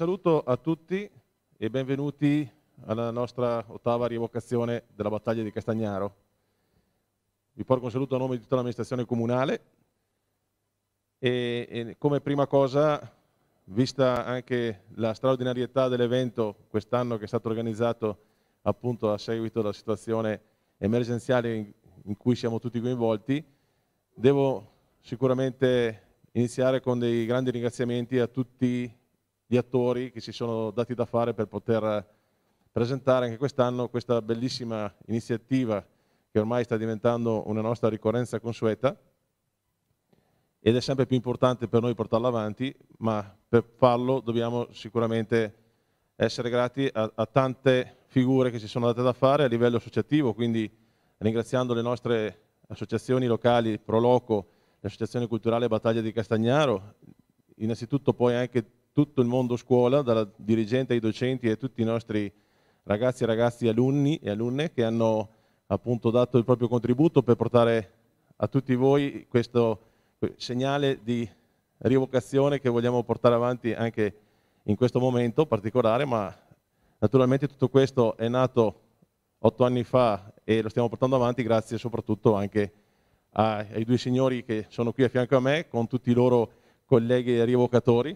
saluto a tutti e benvenuti alla nostra ottava rievocazione della battaglia di Castagnaro. Vi porgo un saluto a nome di tutta l'amministrazione comunale e, e come prima cosa, vista anche la straordinarietà dell'evento quest'anno che è stato organizzato appunto a seguito della situazione emergenziale in, in cui siamo tutti coinvolti, devo sicuramente iniziare con dei grandi ringraziamenti a tutti gli attori che si sono dati da fare per poter eh, presentare anche quest'anno questa bellissima iniziativa che ormai sta diventando una nostra ricorrenza consueta ed è sempre più importante per noi portarla avanti, ma per farlo dobbiamo sicuramente essere grati a, a tante figure che si sono date da fare a livello associativo, quindi ringraziando le nostre associazioni locali, Proloco, l'associazione culturale Battaglia di Castagnaro, innanzitutto poi anche tutto il mondo scuola, dalla dirigente ai docenti e tutti i nostri ragazzi e ragazzi alunni e alunne che hanno appunto dato il proprio contributo per portare a tutti voi questo segnale di rievocazione che vogliamo portare avanti anche in questo momento particolare, ma naturalmente tutto questo è nato otto anni fa e lo stiamo portando avanti grazie soprattutto anche ai due signori che sono qui a fianco a me con tutti i loro colleghi rievocatori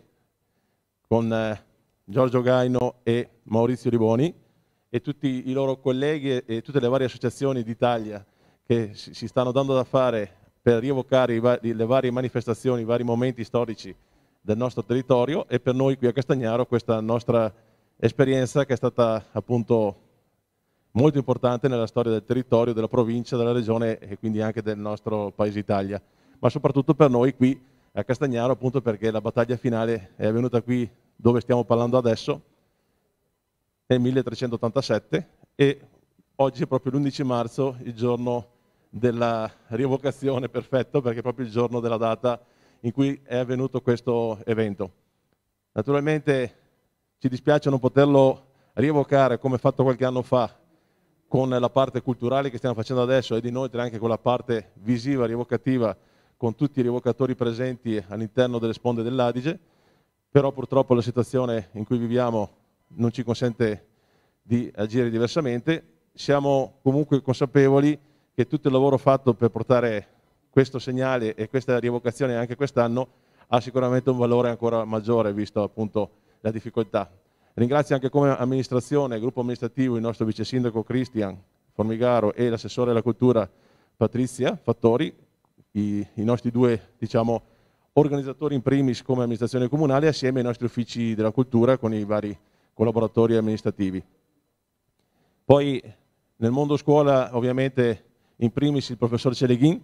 con eh, Giorgio Gaino e Maurizio Riboni e tutti i loro colleghi e, tutte le varie associazioni d'Italia che si, si, stanno dando da fare per rievocare va le varie manifestazioni, i vari momenti storici del nostro territorio e per noi qui a Castagnaro questa nostra esperienza che è stata appunto molto importante nella storia del territorio, della provincia, della regione e quindi anche del nostro paese Italia, ma soprattutto per noi qui a Castagnaro appunto perché la battaglia finale è avvenuta qui dove stiamo parlando adesso nel 1387 e oggi è proprio l'11 marzo il giorno della rievocazione perfetto perché è proprio il giorno della data in cui è avvenuto questo evento. Naturalmente ci dispiace non poterlo rievocare come fatto qualche anno fa con la parte culturale che stiamo facendo adesso ed inoltre anche con la parte visiva, rievocativa con tutti i rievocatori presenti all'interno delle sponde dell'Adige, però purtroppo la situazione in cui viviamo non ci consente di agire diversamente. Siamo comunque consapevoli che tutto il lavoro fatto per portare questo segnale e questa rievocazione anche quest'anno ha sicuramente un valore ancora maggiore visto appunto la difficoltà. Ringrazio anche come amministrazione, e gruppo amministrativo, il nostro vice sindaco Cristian Formigaro e l'assessore della cultura Patrizia Fattori i, i nostri due diciamo, organizzatori in primis come amministrazione comunale assieme ai nostri uffici della cultura con i vari collaboratori amministrativi. Poi nel mondo scuola ovviamente in primis il professor Celeghin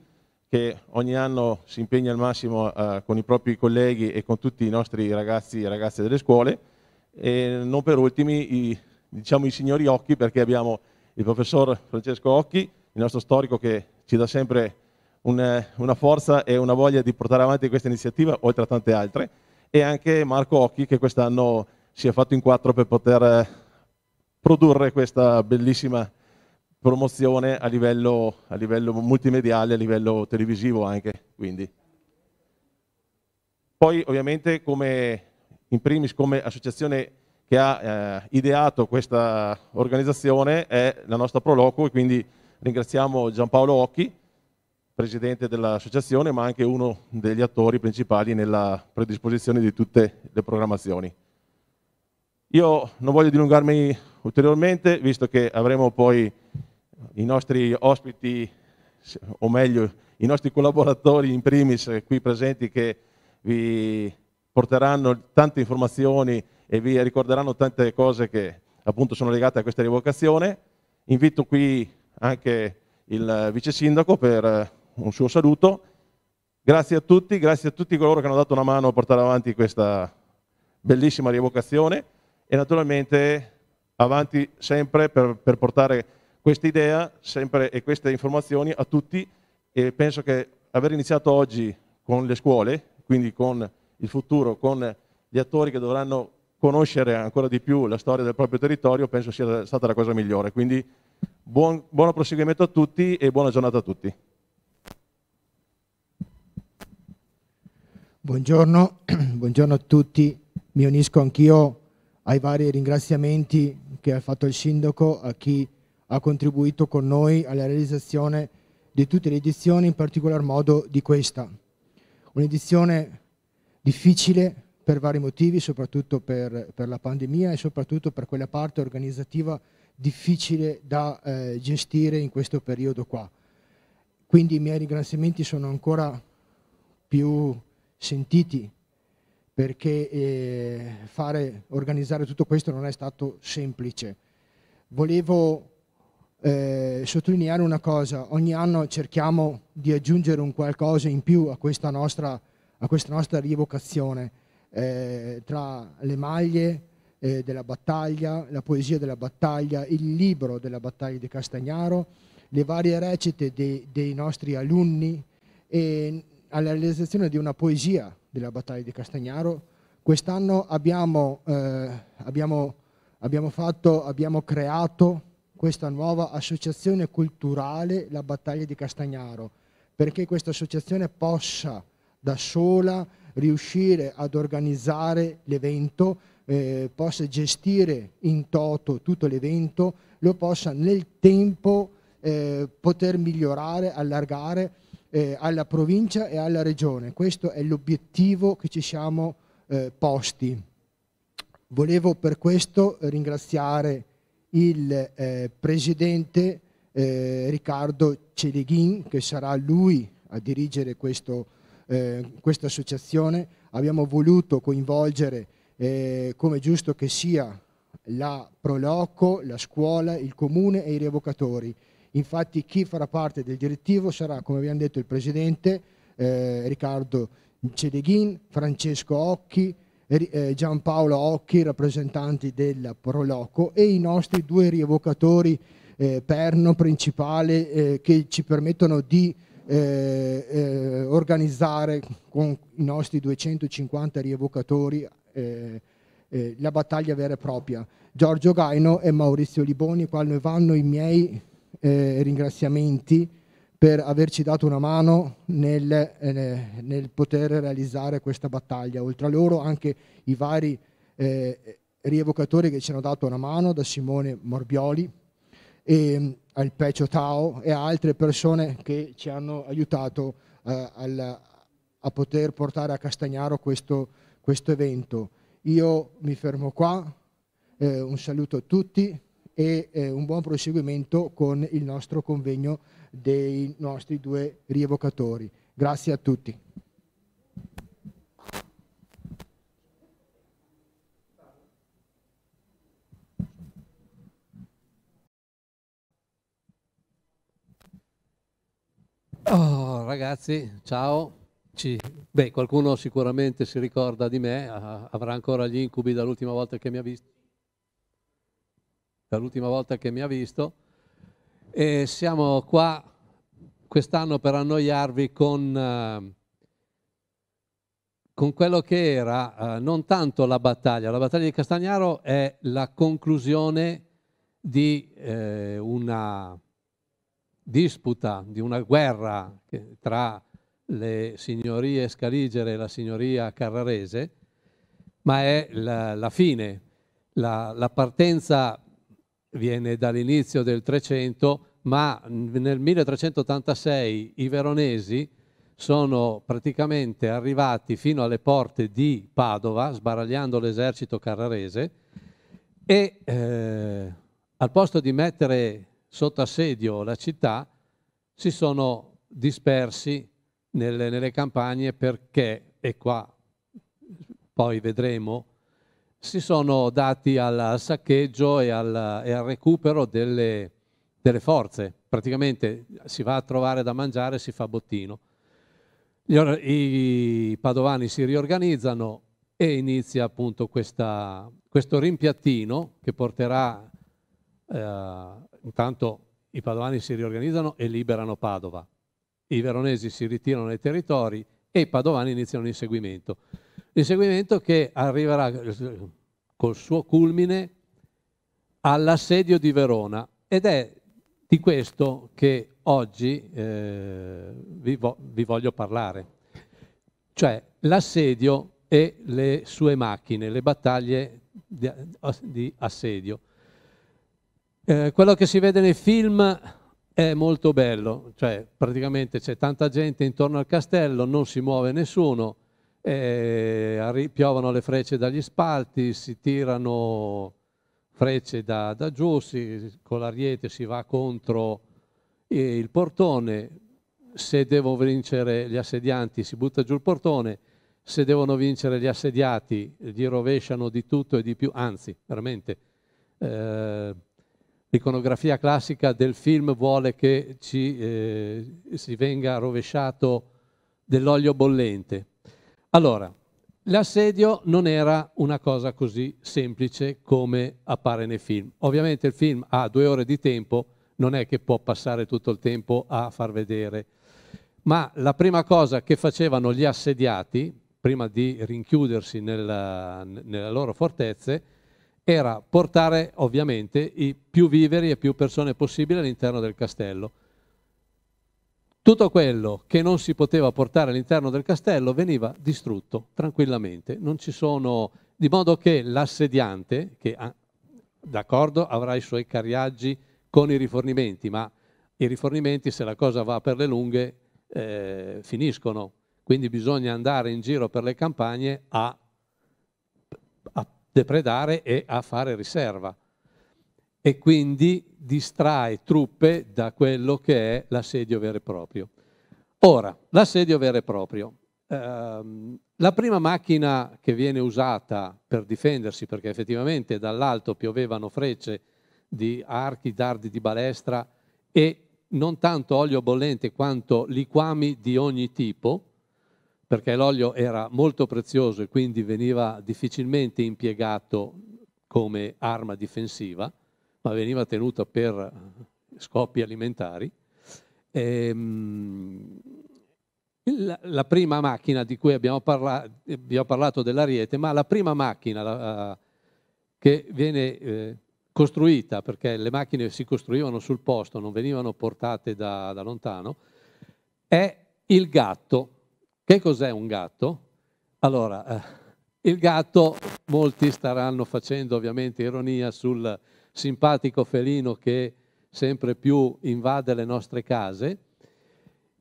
che ogni anno si impegna al massimo eh, con i propri colleghi e con tutti i nostri ragazzi e ragazze delle scuole e non per ultimi i, diciamo, i signori Occhi perché abbiamo il professor Francesco Occhi, il nostro storico che ci dà sempre un, eh, una forza e una voglia di portare avanti questa iniziativa, oltre a tante altre, e anche Marco Occhi che quest'anno si è fatto in quattro per poter eh, produrre questa bellissima promozione a livello, a livello multimediale, a livello televisivo anche. Quindi. Poi ovviamente come, in primis come associazione che ha eh, ideato questa organizzazione è la nostra Proloquo e quindi ringraziamo Giampaolo Occhi presidente dell'associazione, ma anche uno degli attori principali nella predisposizione di tutte le programmazioni. Io non voglio dilungarmi ulteriormente, visto che avremo poi i nostri ospiti, o meglio, i nostri collaboratori in primis qui presenti che vi porteranno tante informazioni e vi ricorderanno tante cose che appunto sono legate a questa rievocazione. Invito qui anche il vice sindaco per un suo saluto. Grazie a tutti, grazie a tutti coloro che hanno dato una mano a portare avanti questa bellissima rievocazione e naturalmente avanti sempre per, per portare questa idea e queste informazioni a tutti e penso che aver iniziato oggi con le scuole, quindi con il futuro, con gli attori che dovranno conoscere ancora di più la storia del proprio territorio, penso sia stata la cosa migliore. Quindi buon, buon proseguimento a tutti e buona giornata a tutti. Buongiorno, buongiorno, a tutti, mi unisco anch'io ai vari ringraziamenti che ha fatto il Sindaco a chi ha contribuito con noi alla realizzazione di tutte le edizioni, in particolar modo di questa. Un'edizione difficile per vari motivi, soprattutto per, per, la pandemia e soprattutto per quella parte organizzativa difficile da eh, gestire in questo periodo qua. Quindi i miei ringraziamenti sono ancora più sentiti perché eh, fare, organizzare tutto questo non è stato semplice. Volevo eh, sottolineare una cosa, ogni anno cerchiamo di aggiungere un qualcosa in più a questa nostra, a questa nostra rievocazione eh, tra le maglie eh, della battaglia, la poesia della battaglia, il libro della battaglia di Castagnaro, le varie recite dei, dei nostri alunni e alla realizzazione di una poesia della battaglia di Castagnaro. Quest'anno abbiamo, eh, abbiamo, abbiamo, abbiamo creato questa nuova associazione culturale La battaglia di Castagnaro, perché questa associazione possa da sola riuscire ad organizzare l'evento, eh, possa gestire in toto tutto l'evento, lo possa nel tempo eh, poter migliorare, allargare, eh, alla provincia e alla regione. Questo è l'obiettivo che ci siamo eh, posti. Volevo per questo ringraziare il eh, presidente eh, Riccardo Celeghin, che sarà lui a dirigere questo, eh, questa associazione. Abbiamo voluto coinvolgere, eh, come giusto che sia, la Proloco, la scuola, il comune e i revocatori. Infatti chi farà parte del direttivo sarà, come abbiamo detto, il Presidente, eh, Riccardo Cedeghin, Francesco Occhi, eh, Giampaolo Occhi, rappresentanti della Proloco e i nostri due rievocatori eh, perno principale eh, che ci permettono di eh, eh, organizzare con i nostri 250 rievocatori la battaglia vera e propria. Giorgio Gaino e Maurizio Liboni, quando vanno i miei eh, ringraziamenti per averci dato una mano nel, eh, nel, poter realizzare questa battaglia. Oltre a loro anche i vari eh, rievocatori che ci hanno dato una mano, da Simone Morbioli e, ehm, al Pecio Tao e altre persone che ci hanno aiutato eh, al, a poter portare a Castagnaro questo, questo evento. Io mi fermo qua, eh, un saluto a tutti e eh, un buon proseguimento con il nostro convegno dei nostri due rievocatori. Grazie a tutti. Oh, ragazzi, ciao. Ci... Beh, qualcuno sicuramente si ricorda di me, avrà ancora gli incubi dall'ultima volta che mi ha visto per l'ultima volta che mi ha visto, e siamo qua quest'anno per annoiarvi con, eh, con quello che era eh, non tanto la battaglia, la battaglia di Castagnaro è la conclusione di eh, una disputa, di una guerra tra le signorie scaligere e la signoria carrarese, ma è la, la fine, la, la partenza viene dall'inizio del 300, ma nel 1386 i veronesi sono praticamente arrivati fino alle porte di Padova, sbaragliando l'esercito carrarese, e eh, al posto di mettere sotto assedio la città, si sono dispersi nelle, nelle campagne perché, e qua poi vedremo, si sono dati al saccheggio e al, e al recupero delle, delle forze. Praticamente si va a trovare da mangiare e si fa bottino. I padovani si riorganizzano e inizia appunto questa, questo rimpiattino che porterà, eh, intanto i padovani si riorganizzano e liberano Padova, i veronesi si ritirano dai territori e i padovani iniziano l'inseguimento. Inseguimento che arriverà eh, col suo culmine all'assedio di Verona ed è di questo che oggi eh, vi, vo- vi voglio parlare, cioè l'assedio e le sue macchine, le battaglie di, eh, di assedio. Eh, quello che si vede nei film è molto bello, cioè praticamente c'è tanta gente intorno al castello, non si muove nessuno, eh, piovono le frecce dagli spalti, si tirano frecce da, da giù, si, con l'ariete si va contro il portone, se devono vincere gli assedianti si butta giù il portone, se devono vincere gli assediati gli rovesciano di tutto e di più, anzi veramente eh, l'iconografia classica del film vuole che ci, eh, si venga rovesciato dell'olio bollente allora, l'assedio non era una cosa così semplice come appare nei film. Ovviamente il film ha due ore di tempo, non è che può passare tutto il tempo a far vedere. Ma la prima cosa che facevano gli assediati, prima di rinchiudersi nella, nelle loro fortezze, era portare ovviamente i più viveri e più persone possibile all'interno del castello. Tutto quello che non si poteva portare all'interno del castello veniva distrutto tranquillamente, sono... di modo che l'assediante, che ha... Ah, d'accordo avrà i suoi carriaggi con i rifornimenti, ma i rifornimenti se la cosa va per le lunghe eh, finiscono, quindi bisogna andare in giro per le campagne a, a depredare e a fare riserva e quindi distrae truppe da quello che è l'assedio vero e proprio. Ora, l'assedio vero e proprio. Ehm, la prima macchina che viene usata per difendersi, perché effettivamente dall'alto piovevano frecce di archi, dardi di balestra e non tanto olio bollente quanto liquami di ogni tipo, perché l'olio era molto prezioso e quindi veniva difficilmente impiegato come arma difensiva, ma veniva tenuta per eh, scopi alimentari. Ehm, la, la, prima macchina di cui abbiamo, parlato, abbiamo parlato dell'Ariete, ma la prima macchina la, eh, che viene eh, costruita, perché le macchine si costruivano sul posto, non venivano portate da, da lontano, è il gatto. Che cos'è un gatto? Allora, eh, il gatto, molti staranno facendo ovviamente ironia sul, simpatico felino che sempre più invade le nostre case,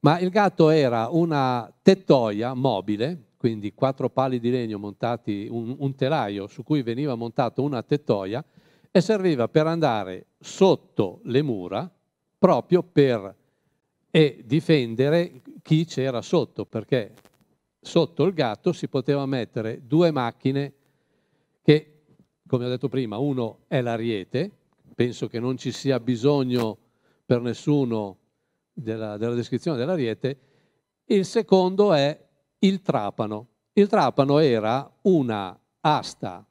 ma il gatto era una tettoia mobile, quindi quattro pali di legno montati, un, un telaio su cui veniva montata una tettoia e serviva per andare sotto le mura proprio per e difendere chi c'era sotto, perché sotto il gatto si poteva mettere due macchine che come ho detto prima, uno è l'ariete, penso che non ci sia bisogno per nessuno della, della descrizione dell'ariete, il secondo è il trapano. Il trapano era una asta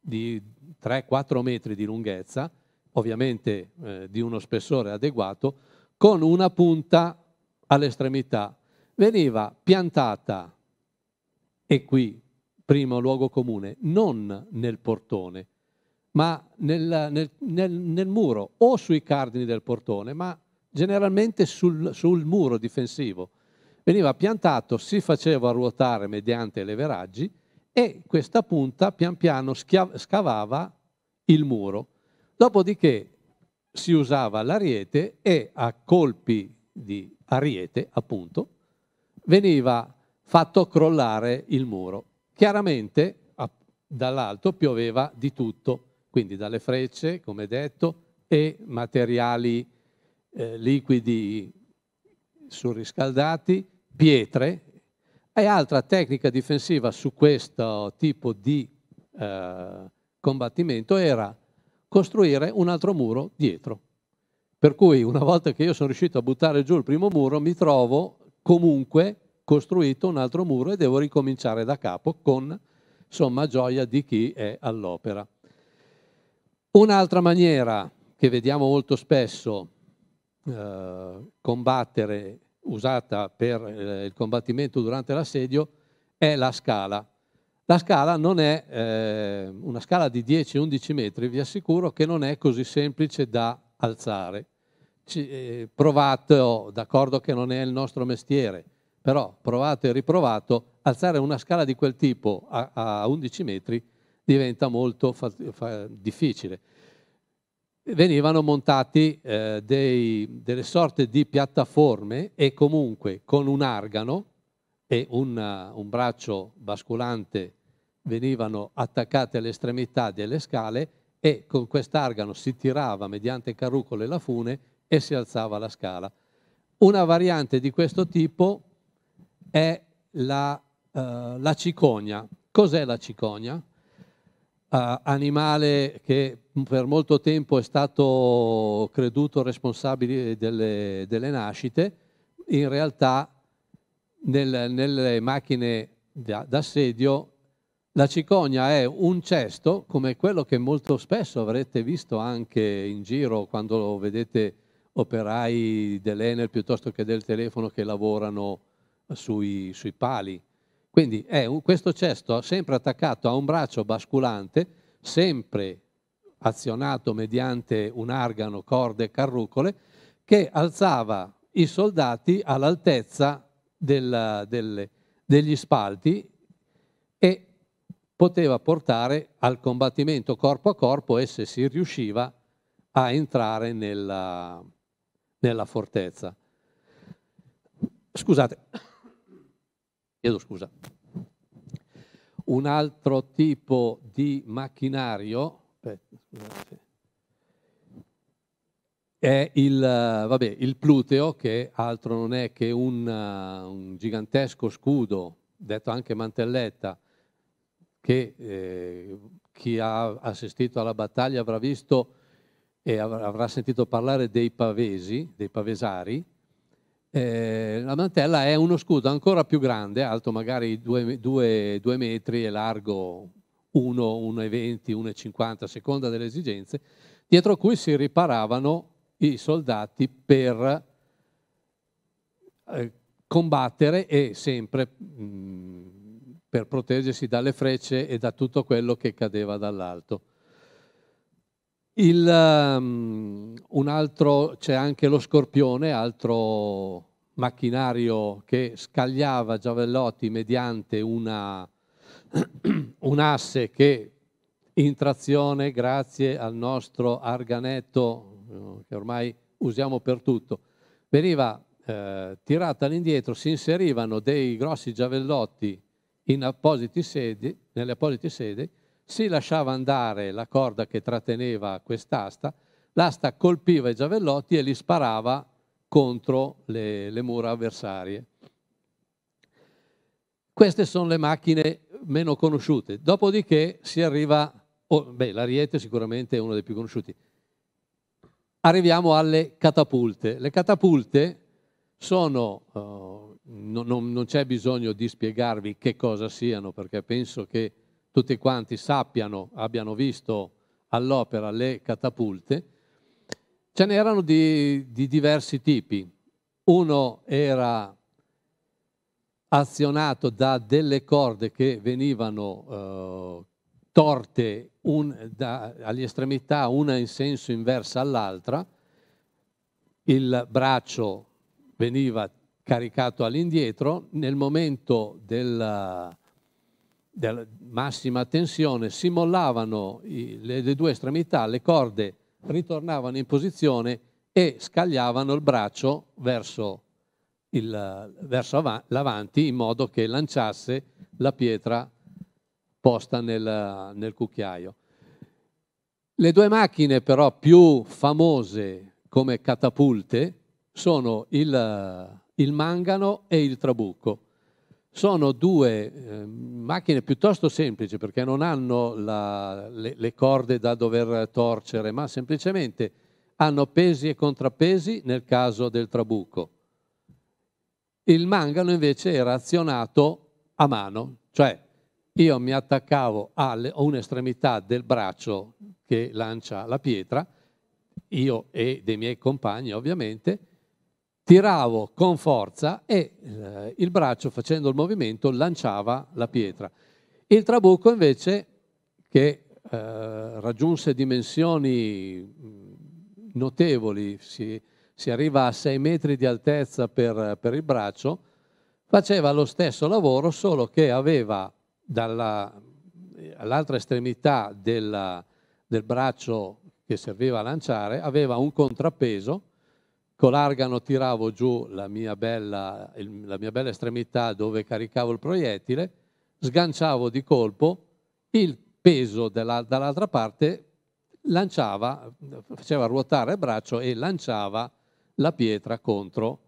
di 3-4 metri di lunghezza, ovviamente eh, di uno spessore adeguato, con una punta all'estremità. Veniva piantata, e qui primo luogo comune, non nel portone, ma nel, nel, nel, nel muro o sui cardini del portone, ma generalmente sul, sul muro difensivo. Veniva piantato, si faceva ruotare mediante le veraggi e questa punta pian piano scavava il muro. Dopodiché si usava l'ariete e a colpi di ariete, appunto, veniva fatto crollare il muro. Chiaramente dall'alto pioveva di tutto, quindi dalle frecce, come detto, e materiali eh, liquidi surriscaldati, pietre e altra tecnica difensiva su questo tipo di eh, combattimento era costruire un altro muro dietro. Per cui una volta che io sono riuscito a buttare giù il primo muro mi trovo comunque costruito un altro muro e devo ricominciare da capo con insomma gioia di chi è all'opera. Un'altra maniera che vediamo molto spesso eh, combattere, usata per eh, il combattimento durante l'assedio, è la scala. La scala non è eh, una scala di 10-11 metri, vi assicuro che non è così semplice da alzare. Ci, eh, provate, oh, d'accordo che non è il nostro mestiere, però provato e riprovato, alzare una scala di quel tipo a, a 11 metri diventa molto fa, fa, difficile. Venivano montati eh, dei, delle sorte di piattaforme e comunque con un argano e una, un braccio basculante venivano attaccate alle estremità delle scale e con quest'argano si tirava mediante carrucole la fune e si alzava la scala. Una variante di questo tipo è la, uh, la cicogna. Cos'è la cicogna? Uh, eh, animale che per molto tempo è stato creduto responsabile delle, delle nascite, in realtà nel, nelle macchine d'assedio la cicogna è un cesto come quello che molto spesso avrete visto anche in giro quando vedete operai dell'Enel piuttosto che del telefono che lavorano sui, sui pali. Quindi è eh, un, questo cesto sempre attaccato a un braccio basculante, sempre azionato mediante un argano, corde e carrucole, che alzava i soldati all'altezza del, del, degli spalti e poteva portare al combattimento corpo a corpo e se si riusciva a entrare nella, nella fortezza. Scusate, chiedo scusa, un altro tipo di macchinario è il, vabbè, il pluteo che altro non è che un, un gigantesco scudo, detto anche mantelletta, che eh, chi ha assistito alla battaglia avrà visto e avrà sentito parlare dei pavesi, dei pavesari, eh, la mantella è uno scudo ancora più grande, alto magari 2 metri e largo 1, 1,20, 1,50 a seconda delle esigenze, dietro cui si riparavano i soldati per eh, combattere e sempre mh, mm, per proteggersi dalle frecce e da tutto quello che cadeva dall'alto. Il, um, un altro, c'è anche lo Scorpione, altro macchinario che scagliava Giavellotti mediante una, un asse che in trazione, grazie al nostro arganetto eh, che ormai usiamo per tutto, veniva eh, tirata all'indietro, si inserivano dei grossi giavellotti in appositi sedi, nelle apposite sedi si lasciava andare la corda che tratteneva quest'asta, l'asta colpiva i giavellotti e li sparava contro le, le mura avversarie. Queste sono le macchine meno conosciute. Dopodiché si arriva, oh, beh, l'ariete sicuramente è uno dei più conosciuti. Arriviamo alle catapulte. Le catapulte sono, uh, eh, non, non, non c'è bisogno di spiegarvi che cosa siano, perché penso che tutti quanti sappiano, abbiano visto all'opera le catapulte, ce n'erano di, di diversi tipi. Uno era azionato da delle corde che venivano eh, torte un, da, agli estremità, una in senso inverso all'altra, il braccio veniva caricato all'indietro, nel momento della, della massima tensione, si mollavano i, le, le due estremità, le corde ritornavano in posizione e scagliavano il braccio verso, il, verso av- l'avanti in modo che lanciasse la pietra posta nel, nel, cucchiaio. Le due macchine però più famose come catapulte sono il, il mangano e il trabucco. Sono due eh, macchine piuttosto semplici perché non hanno la, le, le corde da dover torcere, ma semplicemente hanno pesi e contrappesi nel caso del trabucco. Il mangano invece era azionato a mano, cioè io mi attaccavo a un'estremità del braccio che lancia la pietra, io e dei miei compagni ovviamente, tiravo con forza e eh, il braccio facendo il movimento lanciava la pietra. Il trabucco invece, che eh, raggiunse dimensioni mm, notevoli, si, si, arriva a 6 metri di altezza per, per il braccio, faceva lo stesso lavoro solo che aveva dalla, all'altra estremità della, del braccio che serviva a lanciare, aveva un contrappeso con l'argano tiravo giù la mia, bella, la mia bella estremità dove caricavo il proiettile, sganciavo di colpo, il peso della, dall'altra parte lanciava, faceva ruotare il braccio e lanciava la pietra contro,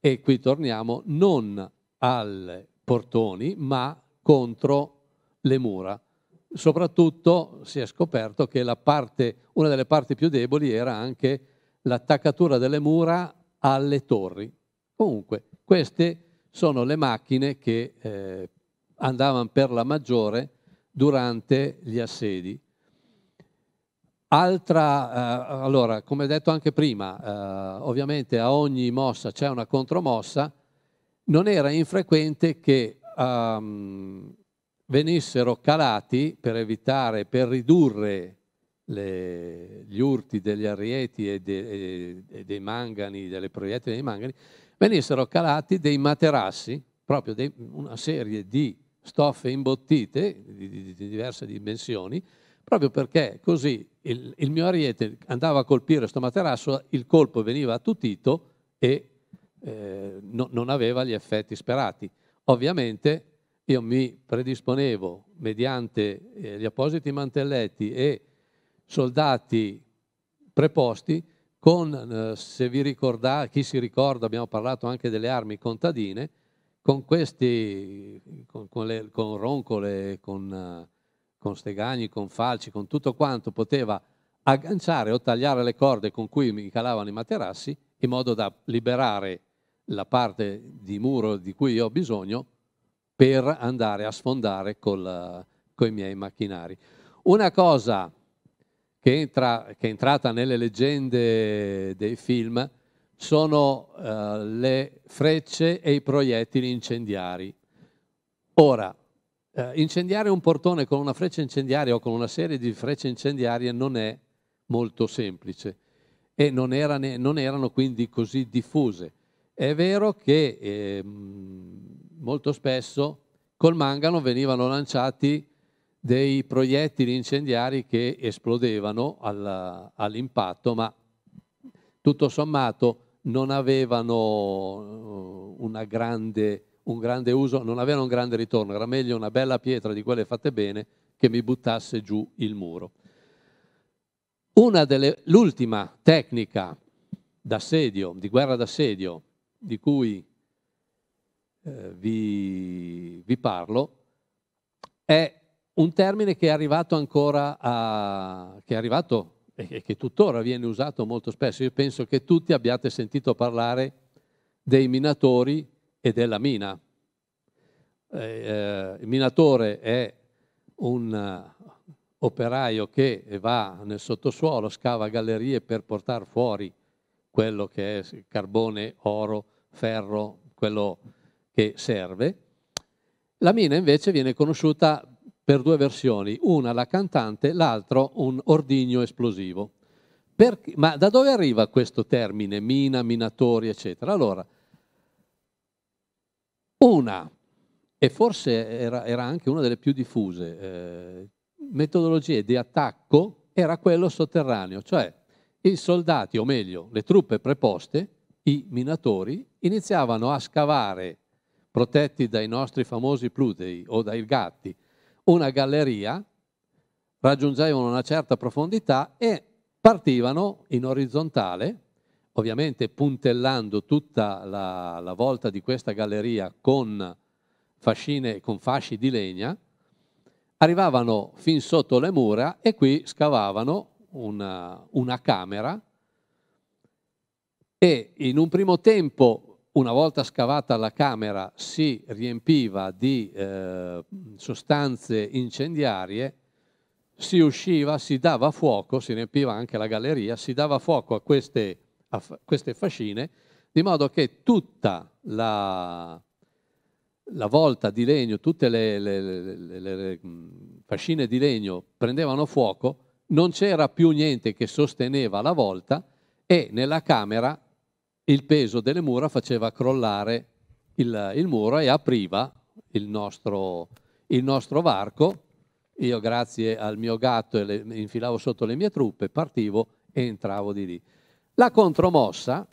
e qui torniamo, non al portoni, ma contro le mura. Soprattutto si è scoperto che parte, una delle parti più deboli era anche l'attaccatura delle mura alle torri. Comunque, queste sono le macchine che eh, andavano per la maggiore durante gli assedi. Altra, eh, allora, come detto anche prima, eh, ovviamente a ogni mossa c'è una contromossa, non era infrequente che ehm, venissero calati per evitare, per ridurre le, gli urti degli arieti e, de, e, e dei mangani, delle proiettili dei mangani, venissero calati dei materassi, proprio dei, una serie di stoffe imbottite di, di, di diverse dimensioni, proprio perché così il, il, mio ariete andava a colpire questo materasso, il colpo veniva attutito e eh, no, non aveva gli effetti sperati. Ovviamente io mi predisponevo mediante eh, gli appositi mantelletti e soldati preposti con, eh, se vi ricordate, chi si ricorda, abbiamo parlato anche delle armi contadine, con questi, con, con, le, con roncole, con, eh, con stegagni, con falci, con tutto quanto poteva agganciare o tagliare le corde con cui mi calavano i materassi in modo da liberare la parte di muro di cui ho bisogno per andare a sfondare con eh, i miei macchinari. Una cosa che, entra, che è entrata nelle leggende dei film, sono eh, le frecce e i proiettili incendiari. Ora, eh, incendiare un portone con una freccia incendiaria o con una serie di frecce incendiarie non è molto semplice e non, era ne, non erano quindi così diffuse. È vero che eh, molto spesso col mangano venivano lanciati dei proiettili incendiari che esplodevano all'impatto, ma tutto sommato non avevano eh, grande, un grande uso, non avevano un grande ritorno, era meglio una bella pietra di quelle fatte bene che mi buttasse giù il muro. l'ultima tecnica d'assedio, di guerra d'assedio, di cui eh, vi, vi parlo, è un termine che è arrivato ancora a, che è arrivato e che tuttora viene usato molto spesso. Io penso che tutti abbiate sentito parlare dei minatori e della mina. Eh, eh, il minatore è un uh, operaio che va nel sottosuolo, scava gallerie per portare fuori quello che è carbone, oro, ferro, quello che serve. La mina invece viene conosciuta per due versioni, una la cantante, l'altro un ordigno esplosivo. Perché, ma da dove arriva questo termine, mina, minatori, eccetera? Allora, una, e forse era, era anche una delle più diffuse, eh, metodologie di attacco era quello sotterraneo, cioè i soldati, o meglio, le truppe preposte, i minatori, iniziavano a scavare, protetti dai nostri famosi plutei o dai gatti, una galleria, raggiungevano una certa profondità e partivano in orizzontale, ovviamente puntellando tutta la, la volta di questa galleria con, fascine, e con fasci di legna, arrivavano fin sotto le mura e qui scavavano una, una camera e in un primo tempo una volta scavata la camera si riempiva di eh, sostanze incendiarie, si usciva, si dava fuoco, si riempiva anche la galleria, si dava fuoco a queste, a queste fascine, di modo che tutta la, la volta di legno, tutte le, le, le, le, mm, fascine di legno prendevano fuoco, non c'era più niente che sosteneva la volta e nella camera il peso delle mura faceva crollare il, il muro e apriva il nostro, il nostro, varco. Io grazie al mio gatto le, infilavo sotto le mie truppe, partivo e entravo di lì. La contromossa,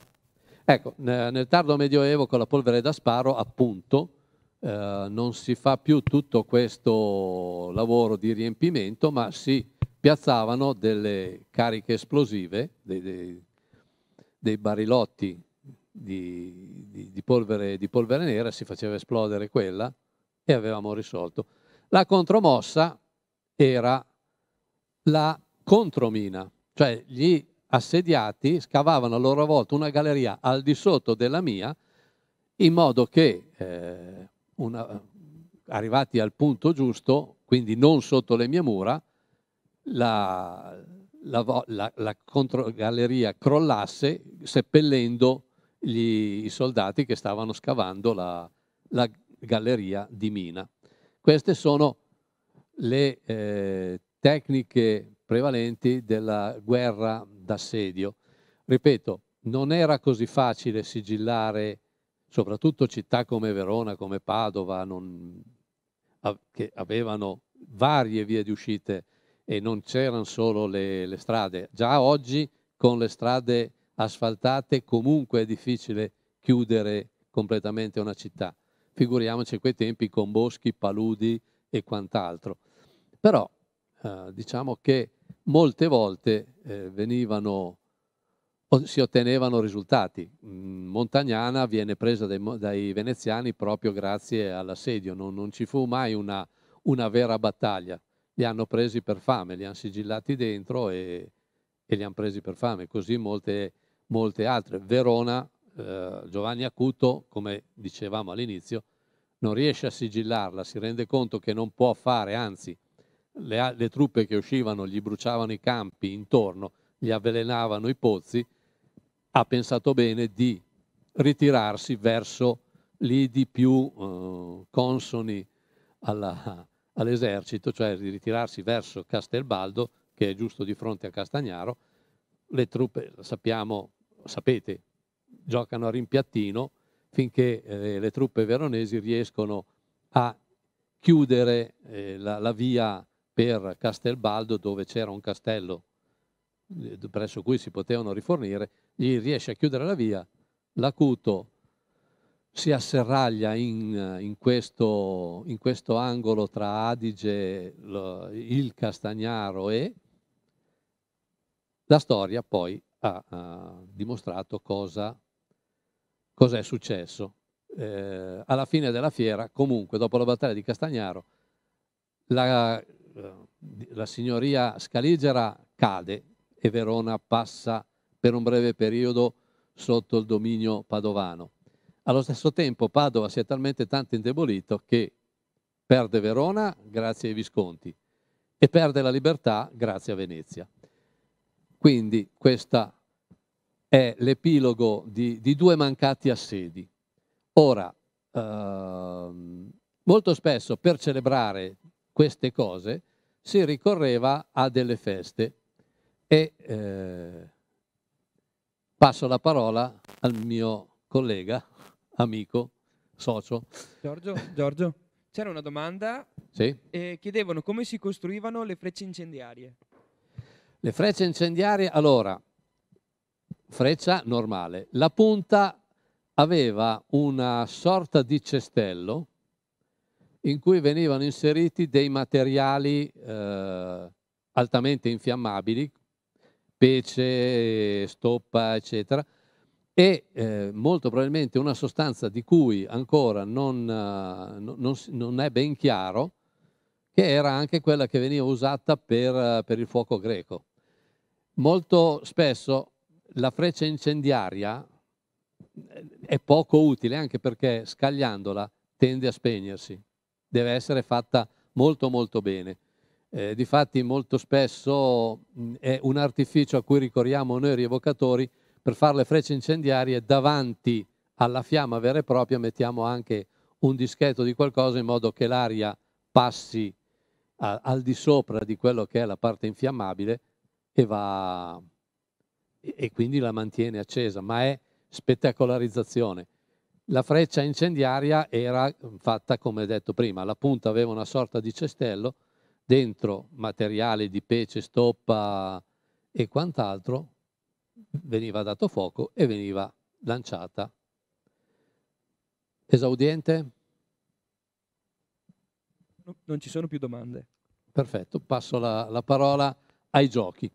ecco, nel tardo medioevo con la polvere da sparo, appunto, eh, non si fa più tutto questo lavoro di riempimento, ma si piazzavano delle cariche esplosive, dei, dei dei barilotti di, di, di, polvere, di polvere nera, si faceva esplodere quella e avevamo risolto. La contromossa era la contromina, cioè gli assediati scavavano a loro volta una galleria al di sotto della mia in modo che eh, una, arrivati al punto giusto, quindi non sotto le mie mura, la, la, la, la controgalleria crollasse seppellendo gli, i soldati che stavano scavando la, la, galleria di mina. Queste sono le eh, tecniche prevalenti della guerra d'assedio. Ripeto, non era così facile sigillare soprattutto città come Verona, come Padova, non, che avevano varie vie di uscite e non c'erano solo le, le strade. Già oggi con le strade asfaltate comunque è difficile chiudere completamente una città. Figuriamoci quei tempi con boschi, paludi e quant'altro. Però eh, diciamo che molte volte eh, venivano, si ottenevano risultati. Mm, Montagnana viene presa dai, dai veneziani proprio grazie all'assedio, non, non, ci fu mai una, una vera battaglia li hanno presi per fame, li hanno sigillati dentro e, e li hanno presi per fame, così molte, molte altre. Verona, eh, Giovanni Acuto, come dicevamo all'inizio, non riesce a sigillarla, si rende conto che non può fare, anzi le, le truppe che uscivano gli bruciavano i campi intorno, gli avvelenavano i pozzi, ha pensato bene di ritirarsi verso lì di più eh, consoni alla, all'esercito, cioè di ritirarsi verso Castelbaldo, che è giusto di fronte a Castagnaro. Le truppe, sappiamo, sapete, giocano a rimpiattino finché eh, le truppe veronesi riescono a chiudere eh, la, la, via per Castelbaldo dove c'era un castello eh, presso cui si potevano rifornire, gli riesce a chiudere la via, l'acuto si asserraglia in, in, questo, in questo angolo tra Adige, il Castagnaro e la storia poi ha, ha dimostrato cosa, cosa, è successo. Eh, alla fine della fiera, comunque, dopo la battaglia di Castagnaro, la, eh, la signoria scaligera cade e Verona passa per un breve periodo sotto il dominio padovano. Allo stesso tempo Padova si è talmente tanto indebolito che perde Verona grazie ai Visconti e perde la libertà grazie a Venezia. Quindi questo è l'epilogo di, di, due mancati assedi. Ora, ehm, molto spesso per celebrare queste cose si ricorreva a delle feste e eh, passo la parola al mio collega amico, socio. Giorgio, Giorgio c'era una domanda. Sì. Eh, chiedevano come si costruivano le frecce incendiarie. Le frecce incendiarie, allora, freccia normale. La punta aveva una sorta di cestello in cui venivano inseriti dei materiali eh, altamente infiammabili, pece, stoppa, eccetera, e eh, molto probabilmente una sostanza di cui ancora non, uh, non, non, è ben chiaro, che era anche quella che veniva usata per, uh, per il fuoco greco. Molto spesso la freccia incendiaria eh, è poco utile anche perché scagliandola tende a spegnersi, deve essere fatta molto molto bene. Eh, difatti molto spesso mh, è un artificio a cui ricorriamo noi rievocatori per fare le frecce incendiarie, davanti alla fiamma vera e propria mettiamo anche un dischetto di qualcosa in modo che l'aria passi a, al di sopra di quello che è la parte infiammabile e, va, e, e quindi la mantiene accesa, ma è spettacolarizzazione. La freccia incendiaria era fatta, come detto prima, la punta aveva una sorta di cestello, dentro materiale di pece, stoppa e quant'altro, veniva dato fuoco e veniva lanciata. Esaudiente? non ci sono più domande. Perfetto, passo la, la parola ai giochi.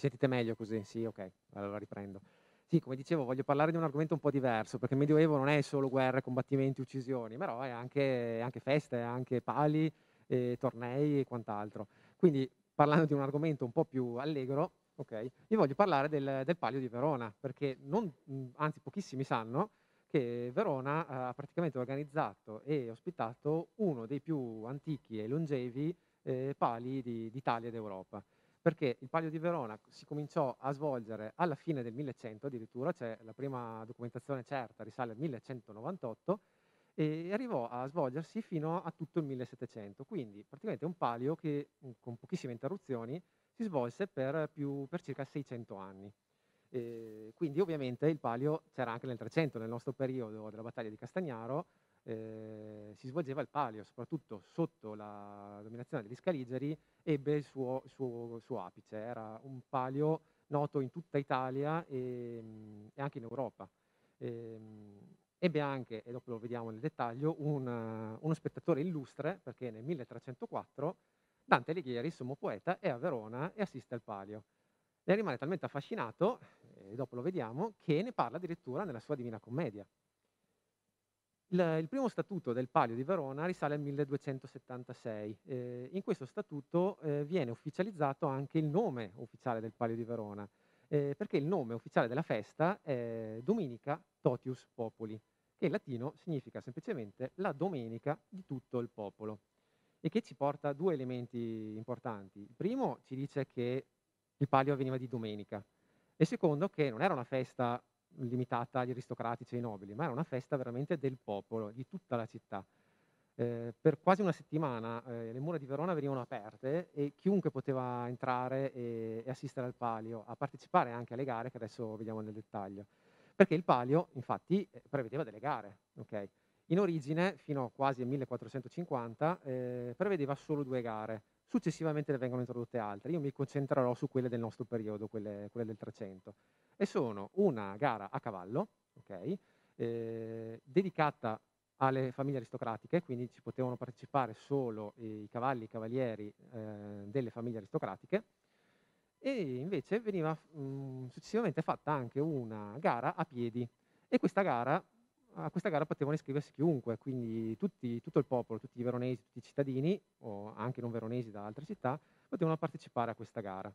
Mi sentite meglio così? Sì, ok, allora riprendo. Sì, come dicevo, voglio parlare di un argomento un po' diverso, perché il Medioevo non è solo guerre, combattimenti, uccisioni, però è anche, anche feste, anche pali, eh, tornei e quant'altro. Quindi, parlando di un argomento un po' più allegro, okay, vi voglio parlare del, del, Palio di Verona, perché non, anzi pochissimi sanno che Verona ha praticamente organizzato e ospitato uno dei più antichi e longevi eh, pali di, d'Italia e d'Europa perché il Palio di Verona si cominciò a svolgere alla fine del 1100 addirittura, cioè la prima documentazione certa risale al 1198 e arrivò a svolgersi fino a tutto il 1700, quindi praticamente un palio che mm, con pochissime interruzioni si svolse per, più, per circa 600 anni. E quindi ovviamente il palio c'era anche nel 300, nel nostro periodo della battaglia di Castagnaro, eh, si svolgeva il palio, soprattutto sotto la dominazione degli Scaligeri, ebbe il suo, suo, suo apice. Era un palio noto in tutta Italia e, mm, e anche in Europa. E, ehm, ebbe anche, e dopo lo vediamo nel dettaglio, un, eh, uno spettatore illustre, perché nel 1304 Dante Alighieri, sommo poeta, è a Verona e assiste al palio. Ne rimane talmente affascinato, e dopo lo vediamo, che ne parla addirittura nella sua Divina Commedia. Il, il, primo statuto del Palio di Verona risale al 1276. Eh, in questo statuto eh, viene ufficializzato anche il nome ufficiale del Palio di Verona, eh, perché il nome ufficiale della festa è Dominica Totius Populi, che in latino significa semplicemente la domenica di tutto il popolo e che ci porta a due elementi importanti. Il primo ci dice che il palio avveniva di domenica e il secondo che non era una festa limitata agli aristocratici e ai nobili, ma era una festa veramente del popolo, di tutta la città. Eh, per quasi una settimana eh, le mura di Verona venivano aperte e chiunque poteva entrare e, e, assistere al palio, a partecipare anche alle gare che adesso vediamo nel dettaglio. Perché il palio, infatti, eh, prevedeva delle gare. Okay? In origine, fino a quasi 1450, eh, prevedeva solo due gare, Successivamente ne vengono introdotte altre, io mi concentrerò su quelle del nostro periodo, quelle, quelle del 300. E sono una gara a cavallo, okay, eh, dedicata alle famiglie aristocratiche, quindi ci potevano partecipare solo i cavalli, e i cavalieri eh, delle famiglie aristocratiche, e invece veniva mh, mm, successivamente fatta anche una gara a piedi. E questa gara a questa gara potevano iscriversi chiunque, quindi tutti, tutto il popolo, tutti i veronesi, tutti i cittadini o anche non veronesi da altre città potevano partecipare a questa gara.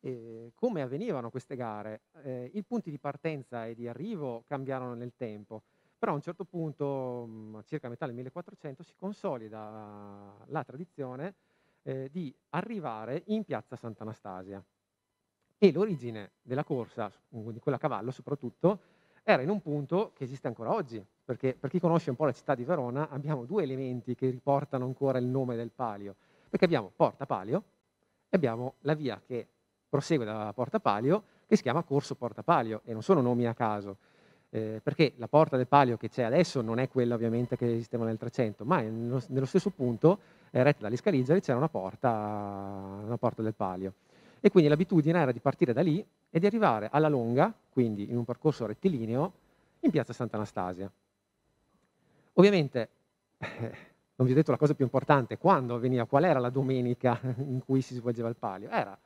E come avvenivano queste gare? Eh, I punti di partenza e di arrivo cambiarono nel tempo, però a un certo punto, mh, mm, circa a metà del 1400, si consolida la tradizione eh, di arrivare in piazza Sant'Anastasia. E l'origine della corsa, di quella a cavallo soprattutto, era in un punto che esiste ancora oggi, perché per chi conosce un po' la città di Verona abbiamo due elementi che riportano ancora il nome del palio, perché abbiamo Porta Palio e abbiamo la via che prosegue da Porta Palio che si chiama Corso Porta Palio e non sono nomi a caso, eh, perché la porta del palio che c'è adesso non è quella ovviamente che esisteva nel 300, ma nello, stesso punto, eh, retta dagli Scaligeri, c'era una porta, una porta del palio. E quindi l'abitudine era di partire da lì e di arrivare alla lunga, quindi in un percorso rettilineo, in piazza Sant'Anastasia. Ovviamente, eh, non vi ho detto la cosa più importante, quando veniva, qual era la domenica in cui si svolgeva il palio? Era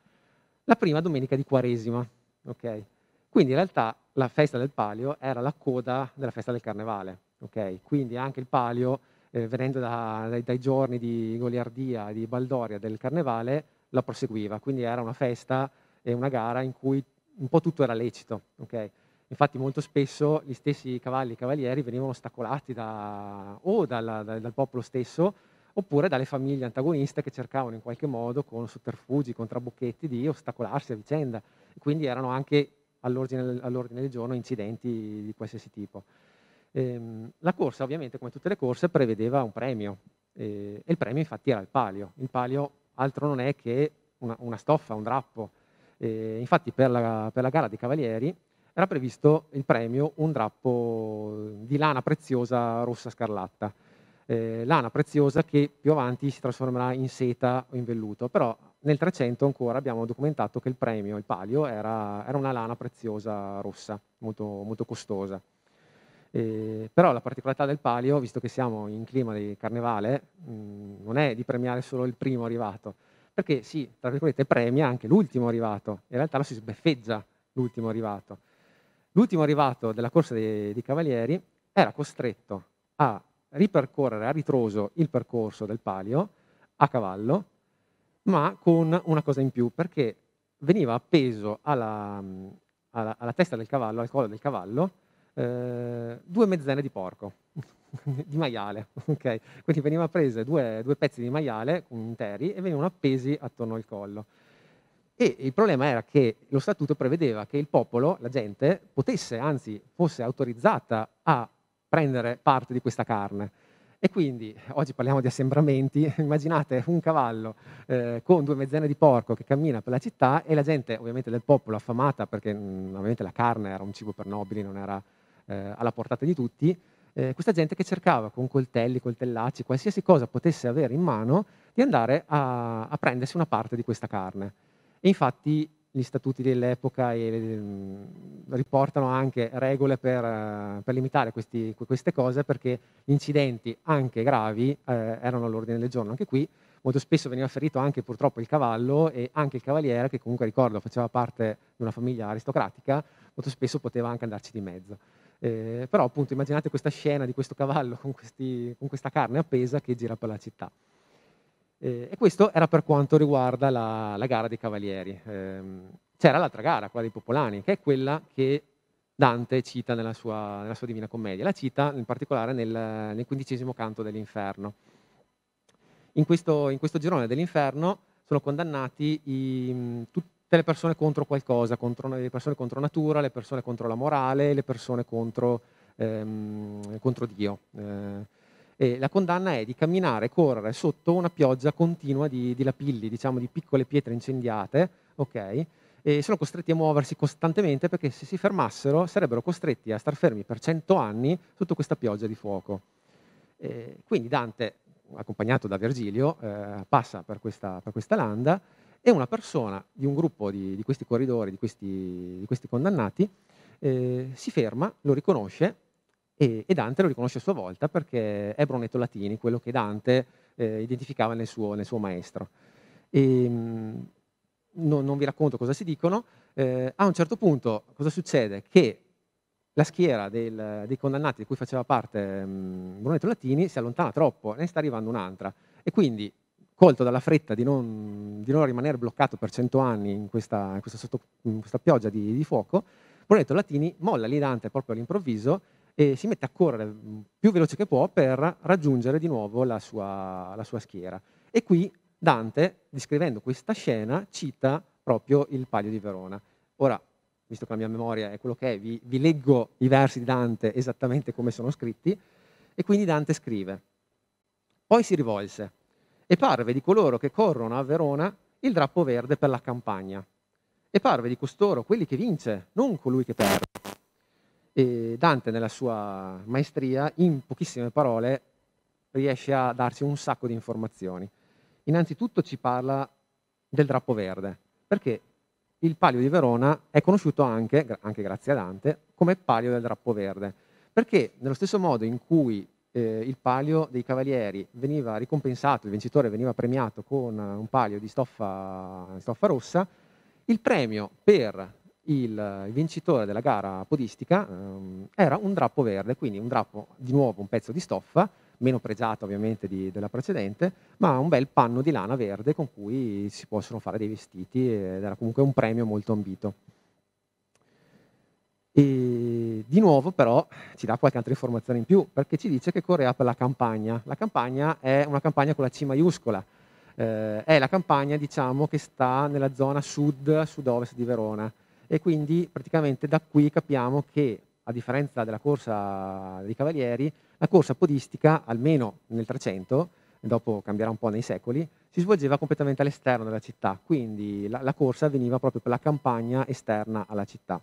la prima domenica di Quaresima, okay? Quindi in realtà la festa del palio era la coda della festa del carnevale, okay? Quindi anche il palio, eh, venendo da, dai, dai, giorni di goliardia, di baldoria del carnevale, la proseguiva. Quindi era una festa e una gara in cui un po' tutto era lecito. Okay? Infatti molto spesso gli stessi cavalli e cavalieri venivano ostacolati da, o dal, dal, dal popolo stesso oppure dalle famiglie antagoniste che cercavano in qualche modo con sotterfugi, con trabocchetti di ostacolarsi a vicenda. Quindi erano anche all'ordine, all'ordine del giorno incidenti di qualsiasi tipo. Ehm, la corsa ovviamente come tutte le corse prevedeva un premio eh, e il premio infatti era il palio. Il palio altro non è che una, una stoffa, un drappo. Eh, infatti per la, per la gara dei Cavalieri era previsto il premio un drappo di lana preziosa rossa scarlatta. Eh, lana preziosa che più avanti si trasformerà in seta o in velluto, però nel 300 ancora abbiamo documentato che il premio, il palio, era, era una lana preziosa rossa, molto, molto costosa. Eh, però la particolarità del palio, visto che siamo in clima di carnevale, mh, mm, non è di premiare solo il primo arrivato, perché sì, tra virgolette premia anche l'ultimo arrivato, in realtà lo si sbeffeggia l'ultimo arrivato. L'ultimo arrivato della corsa dei, dei cavalieri era costretto a ripercorrere a ritroso il percorso del palio a cavallo, ma con una cosa in più, perché veniva appeso alla, mm, alla, alla testa del cavallo, al collo del cavallo, eh, due mezzane di porco, di maiale, ok? Quindi venivano prese due, due, pezzi di maiale interi e venivano appesi attorno al collo. E il problema era che lo statuto prevedeva che il popolo, la gente, potesse, anzi fosse autorizzata a prendere parte di questa carne. E quindi, oggi parliamo di assembramenti, immaginate un cavallo eh, con due mezzane di porco che cammina per la città e la gente, ovviamente del popolo, affamata, perché mh, mm, ovviamente la carne era un cibo per nobili, non era eh, alla portata di tutti, eh, questa gente che cercava con coltelli, coltellacci, qualsiasi cosa potesse avere in mano, di andare a, a prendersi una parte di questa carne. E infatti gli statuti dell'epoca e, mh, mm, riportano anche regole per, eh, per limitare questi, queste cose perché gli incidenti anche gravi eh, erano all'ordine del giorno. Anche qui molto spesso veniva ferito anche purtroppo il cavallo e anche il cavaliere che comunque ricordo faceva parte di una famiglia aristocratica, molto spesso poteva anche andarci di mezzo. Eh, però appunto immaginate questa scena di questo cavallo con, questi, con questa carne appesa che gira per la città. Eh, e questo era per quanto riguarda la, la gara dei cavalieri. Eh, c'era l'altra gara, quella dei popolani, che è quella che Dante cita nella sua, nella sua Divina Commedia. La cita in particolare nel, nel quindicesimo canto dell'inferno. In questo, in questo girone dell'inferno sono condannati i, mm, tutti tutte le persone contro qualcosa, contro, le persone contro natura, le persone contro la morale, le persone contro, ehm, contro Dio. Eh, e la condanna è di camminare, correre sotto una pioggia continua di, di lapilli, diciamo di piccole pietre incendiate, ok? E sono costretti a muoversi costantemente perché se si fermassero sarebbero costretti a star fermi per cento anni sotto questa pioggia di fuoco. E quindi Dante, accompagnato da Virgilio, eh, passa per questa, per questa landa e una persona di un gruppo di, di questi corridori, di questi, di questi condannati, eh, si ferma, lo riconosce e, e, Dante lo riconosce a sua volta perché è Brunetto Latini, quello che Dante eh, identificava nel suo, nel suo maestro. E, mh, non, non, vi racconto cosa si dicono. Eh, a un certo punto cosa succede? Che la schiera del, dei condannati di cui faceva parte mh, mm, Brunetto Latini si allontana troppo, ne sta arrivando un'altra. E quindi colto dalla fretta di non, di non rimanere bloccato per cento anni in questa, in questa, sotto, in questa pioggia di, di, fuoco, Brunetto Latini molla lì Dante proprio all'improvviso e si mette a correre mm, più veloce che può per raggiungere di nuovo la sua, la sua schiera. E qui Dante, descrivendo questa scena, cita proprio il Palio di Verona. Ora, visto che la mia memoria è quello che è, vi, vi leggo i versi di Dante esattamente come sono scritti, e quindi Dante scrive, poi si rivolse, e parve di coloro che corrono a Verona il drappo verde per la campagna. E parve di costoro quelli che vince, non colui che perde. E Dante, nella sua maestria, in pochissime parole riesce a darci un sacco di informazioni. Innanzitutto ci parla del drappo verde, perché il palio di Verona è conosciuto anche, anche grazie a Dante, come palio del drappo verde, perché nello stesso modo in cui eh, il palio dei cavalieri veniva ricompensato, il vincitore veniva premiato con eh, un palio di stoffa, stoffa rossa, il premio per il, vincitore della gara podistica ehm, era un drappo verde, quindi un drappo di nuovo un pezzo di stoffa, meno pregiata ovviamente di, della precedente, ma un bel panno di lana verde con cui si possono fare dei vestiti ed era comunque un premio molto ambito. E di nuovo però ci dà qualche altra informazione in più, perché ci dice che corre per la campagna. La campagna è una campagna con la C maiuscola, eh, è la campagna diciamo, che sta nella zona sud-sud-ovest di Verona e quindi praticamente da qui capiamo che a differenza della corsa dei cavalieri, la corsa podistica, almeno nel 300, dopo cambierà un po' nei secoli, si svolgeva completamente all'esterno della città, quindi la, la corsa veniva proprio per la campagna esterna alla città.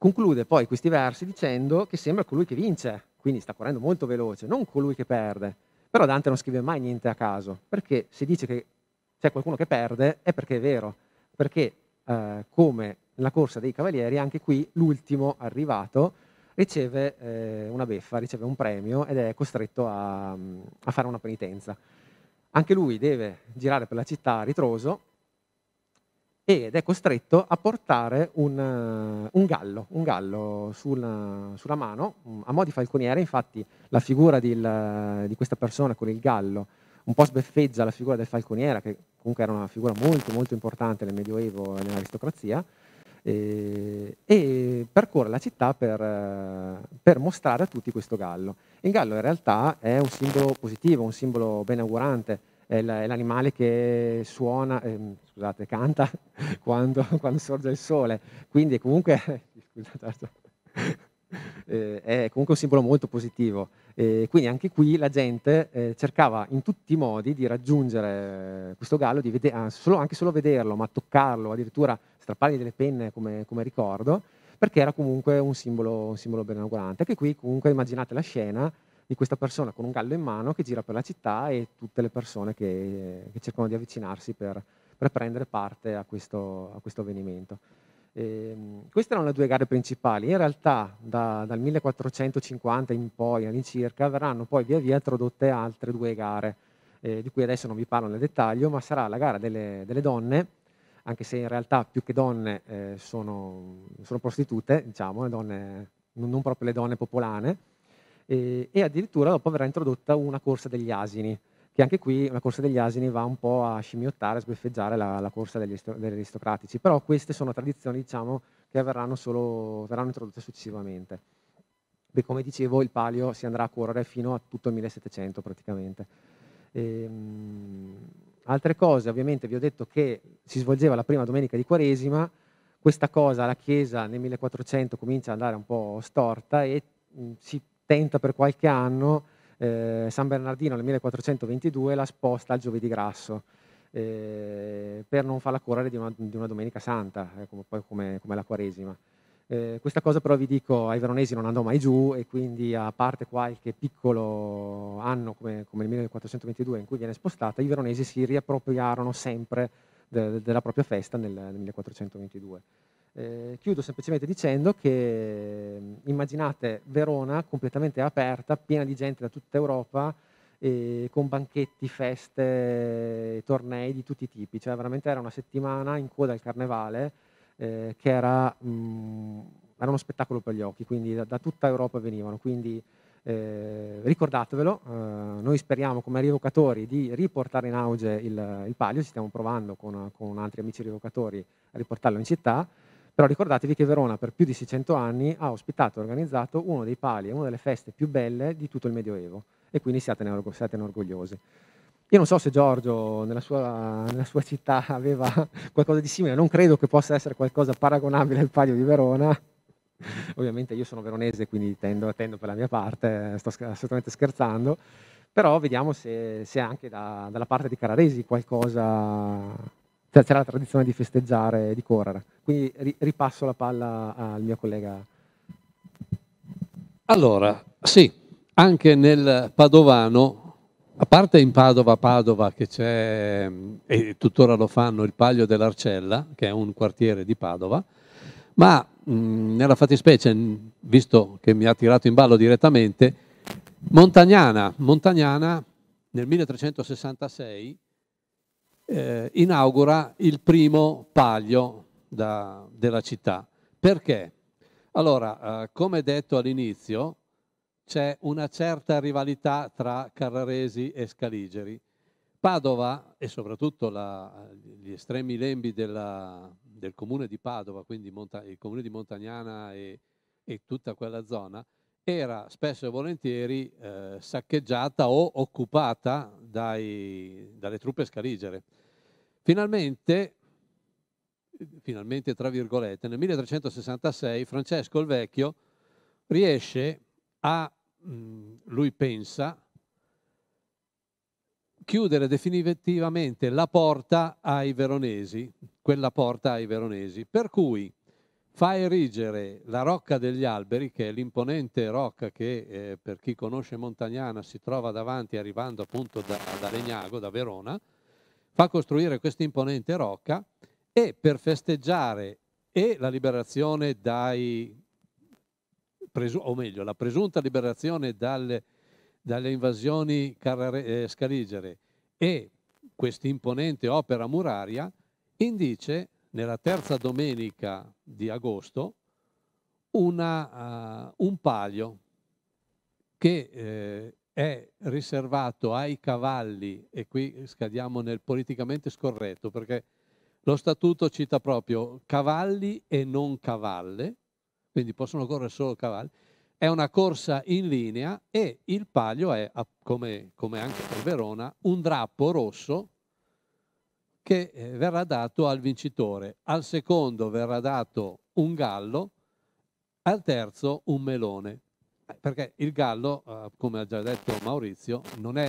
Conclude poi questi versi dicendo che sembra colui che vince, quindi sta correndo molto veloce, non colui che perde. Però Dante non scrive mai niente a caso, perché se dice che c'è qualcuno che perde è perché è vero, perché eh, come nella corsa dei cavalieri, anche qui l'ultimo arrivato riceve eh, una beffa, riceve un premio ed è costretto a, a fare una penitenza. Anche lui deve girare per la città ritroso, ed è costretto a portare un, eh, un gallo, un gallo sul, sulla mano, mm, a mo' di falconiere, infatti la figura di, il, di questa persona con il gallo un po' sbeffeggia la figura del falconiere, che comunque era una figura molto molto importante nel Medioevo e nell'aristocrazia, e, e, percorre la città per, eh, per, mostrare a tutti questo gallo. Il gallo in realtà è un simbolo positivo, un simbolo benaugurante, è l'animale che suona, ehm, scusate, canta quando, quando, sorge il sole. Quindi comunque, scusate, certo. eh, è comunque un simbolo molto positivo. Eh, quindi anche qui la gente eh, cercava in tutti i modi di raggiungere eh, questo gallo, di vede- ah, solo, anche solo vederlo, ma toccarlo, addirittura strappargli delle penne come, come ricordo, perché era comunque un simbolo, un simbolo benaugurante. Anche qui comunque immaginate la scena di questa persona con un gallo in mano che gira per la città e tutte le persone che, che cercano di avvicinarsi per, per prendere parte a questo, a questo avvenimento. E, ehm, queste erano le due gare principali, in realtà da, dal 1450 in poi all'incirca verranno poi via via introdotte altre due gare, eh, di cui adesso non vi parlo nel dettaglio, ma sarà la gara delle, delle donne, anche se in realtà più che donne eh, sono, sono, prostitute, diciamo, donne, non proprio le donne popolane, e, eh, e addirittura dopo verrà introdotta una corsa degli asini, che anche qui la corsa degli asini va un po' a scimmiottare, a sbeffeggiare la, la corsa degli, degli, aristocratici, però queste sono tradizioni diciamo, che verranno, solo, verranno introdotte successivamente. Beh, come dicevo il palio si andrà a correre fino a tutto il 1700 praticamente. E, ehm, altre cose, ovviamente vi ho detto che si svolgeva la prima domenica di Quaresima, questa cosa la Chiesa nel 1400 comincia ad andare un po' storta e mh, si tenta per qualche anno, eh, San Bernardino nel 1422 la sposta al giovedì grasso. Eh, per non farla correre di una, di una domenica santa, eh, come, poi come, come la Quaresima. Eh, questa cosa però vi dico ai veronesi non andò mai giù e quindi a parte qualche piccolo anno come, come il 1422 in cui viene spostata, i veronesi si riappropriarono sempre de, de, della propria festa nel, nel 1422. Eh, chiudo semplicemente dicendo che mm, immaginate Verona completamente aperta, piena di gente da tutta Europa, eh, con banchetti, feste, tornei di tutti i tipi. Cioè veramente era una settimana in coda al carnevale eh, che era, mh, mm, era, uno spettacolo per gli occhi, quindi da, da tutta Europa venivano. Quindi eh, ricordatevelo, eh, noi speriamo come rievocatori di riportare in auge il, il palio, ci stiamo provando con, con altri amici rievocatori a riportarlo in città. Però ricordatevi che Verona per più di 600 anni ha ospitato e organizzato uno dei pali e una delle feste più belle di tutto il Medioevo e quindi siatene, orgo- siatene orgogliosi. Io non so se Giorgio nella sua, nella sua, città aveva qualcosa di simile, non credo che possa essere qualcosa paragonabile al palio di Verona. Ovviamente io sono veronese, quindi tendo, tendo per la mia parte, sto assolutamente scherzando, però vediamo se, se anche da, dalla parte di Cararesi qualcosa cioè, c'era la tradizione di festeggiare, di correre. Quindi ri, ripasso la palla al mio collega. Allora, sì, anche nel Padovano, a parte in Padova, Padova che c'è, e tuttora lo fanno, il Paglio dell'Arcella, che è un quartiere di Padova, ma mh, nella fattispecie, visto che mi ha tirato in ballo direttamente, Montagnana, Montagnana nel 1366 eh, inaugura il primo palio da, della città. Perché? Allora, eh, come detto all'inizio, c'è una certa rivalità tra Carraresi e Scaligeri. Padova e soprattutto la, gli estremi lembi della, del comune di Padova, quindi monta, il comune di Montagnana e, e tutta quella zona, era spesso e volentieri eh, saccheggiata o occupata dai, dalle truppe scaligere. Finalmente, finalmente tra virgolette, nel 1366 Francesco il Vecchio riesce a, mh, mm, lui pensa, chiudere definitivamente la porta ai veronesi, quella porta ai veronesi, per cui fa erigere la Rocca degli Alberi, che è l'imponente rocca che eh, per chi conosce Montagnana si trova davanti arrivando appunto da, da Legnago, da Verona, fa costruire questa imponente rocca e per festeggiare e la liberazione dai, presu, o meglio, la presunta liberazione dalle, dalle invasioni carare, eh, scaligere e questa imponente opera muraria, indice nella terza domenica di agosto, una, uh, un palio che eh, è riservato ai cavalli, e qui scadiamo nel politicamente scorretto, perché lo statuto cita proprio cavalli e non cavalle, quindi possono correre solo cavalli, è una corsa in linea e il palio è, come, come anche per Verona, un drappo rosso che eh, verrà dato al vincitore, al secondo verrà dato un gallo, al terzo un melone. Eh, perché il gallo, eh, come ha già detto Maurizio, non,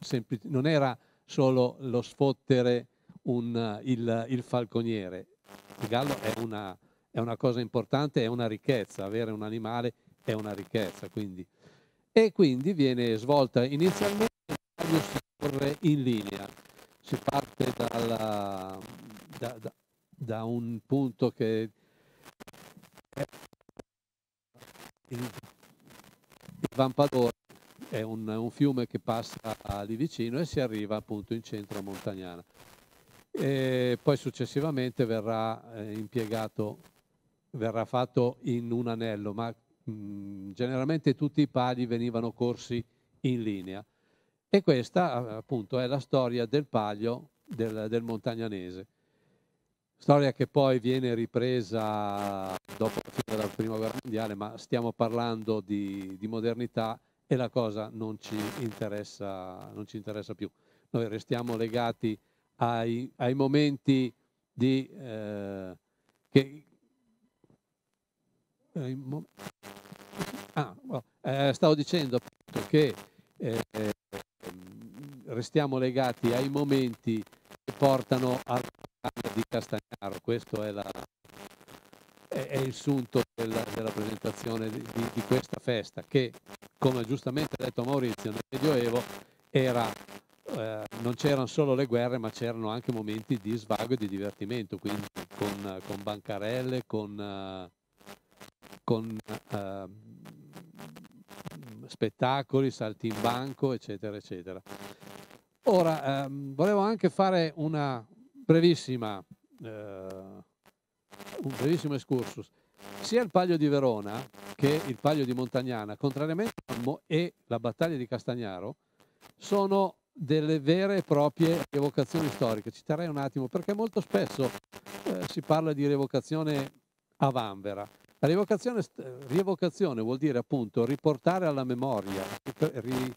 semplice, non era solo lo sfottere un, il, il, falconiere. Il gallo è una, è una, cosa importante, è una ricchezza, avere un animale è una ricchezza. Quindi. E quindi viene svolta inizialmente in linea si parte dalla, da, da, da, un punto che è il, il è un, un, fiume che passa lì vicino e si arriva appunto in centro a Montagnana. E poi successivamente verrà eh, impiegato, verrà fatto in un anello, ma mh, mm, generalmente tutti i pali venivano corsi in linea. E questa appunto è la storia del Paglio del, del Montagnanese, storia che poi viene ripresa dopo la fine della Prima Guerra Mondiale, ma stiamo parlando di, di modernità e la cosa non ci, non ci interessa, più. Noi restiamo legati ai, ai momenti di... Eh, che, eh, ah, oh, eh, stavo dicendo che eh, restiamo legati ai momenti che portano alla campagna di Castagnaro. Questo è, la, è, è il sunto della, della presentazione di, di, questa festa che, come giustamente ha detto Maurizio, nel Medioevo era, eh, non c'erano solo le guerre, ma c'erano anche momenti di svago e di divertimento, quindi con, con bancarelle, con... Eh, con eh, spettacoli, salti in banco, eccetera, eccetera. Ora, ehm, volevo anche fare una brevissima, eh, un brevissimo excursus. Sia il Palio di Verona che il Palio di Montagnana, contrariamente a Mo e la battaglia di Castagnaro, sono delle vere e proprie rievocazioni storiche. Ci terrei un attimo perché molto spesso eh, si parla di rievocazione a vanvera. La rievocazione, rievocazione vuol dire appunto riportare alla memoria, ri,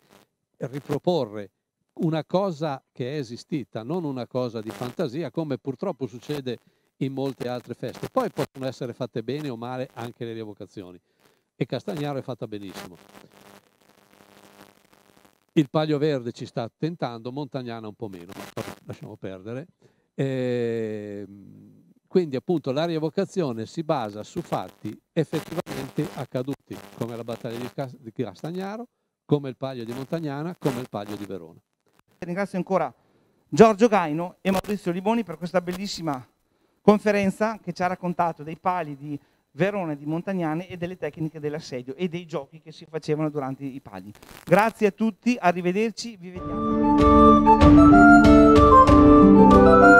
riproporre una cosa che è esistita, non una cosa di fantasia, come purtroppo succede in molte altre feste. Poi possono essere fatte bene o male anche le rievocazioni. E Castagnaro è fatta benissimo. Il Palio Verde ci sta tentando, Montagnana un po' meno, ma lasciamo perdere. E ehm, quindi appunto la rievocazione si basa su fatti effettivamente accaduti, come la battaglia di Castagnaro, come il Palio di Montagnana, come il Palio di Verona. Ringrazio ancora Giorgio Gaino e Maurizio Liboni per questa bellissima conferenza che ci ha raccontato dei pali di Verona e di Montagnane e delle tecniche dell'assedio e dei giochi che si facevano durante i pali. Grazie a tutti, arrivederci, vi vediamo.